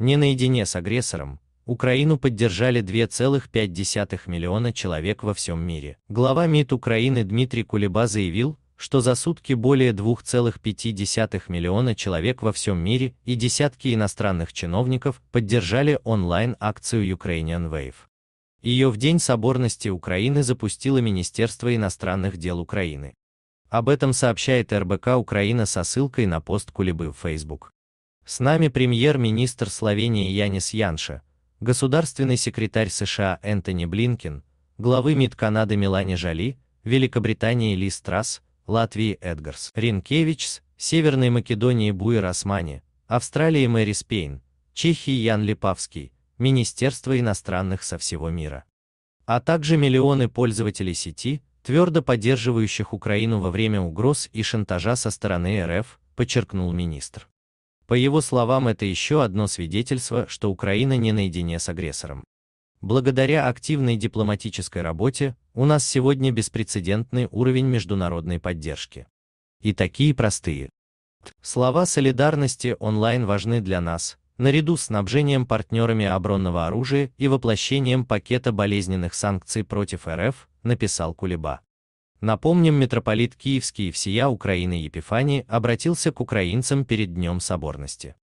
Не наедине с агрессором, Украину поддержали 2,5 миллиона человек во всем мире. Глава МИД Украины Дмитрий Кулеба заявил, что за сутки более 2,5 миллиона человек во всем мире и десятки иностранных чиновников поддержали онлайн-акцию Ukrainian Wave. Ее в День соборности Украины запустило Министерство иностранных дел Украины. Об этом сообщает РБК Украина со ссылкой на пост Кулебы в Facebook. С нами премьер-министр Словении Янис Янша, государственный секретарь США Энтони Блинкин, главы МИД Канады Мелани Жали, Великобритании Ли Страс, Латвии Эдгарс Ринкевичс, Северной Македонии Буир Османи, Австралии Мэри Спейн, Чехии Ян Липавский, Министерство иностранных со всего мира. А также миллионы пользователей сети, твердо поддерживающих Украину во время угроз и шантажа со стороны РФ, подчеркнул министр. По его словам, это еще одно свидетельство, что Украина не наедине с агрессором. Благодаря активной дипломатической работе у нас сегодня беспрецедентный уровень международной поддержки. И такие простые. Слова солидарности онлайн важны для нас, наряду с снабжением партнерами оборонного оружия и воплощением пакета болезненных санкций против РФ, написал Кулеба. Напомним, митрополит Киевский и всея Украины Епифаний обратился к украинцам перед Днем Соборности.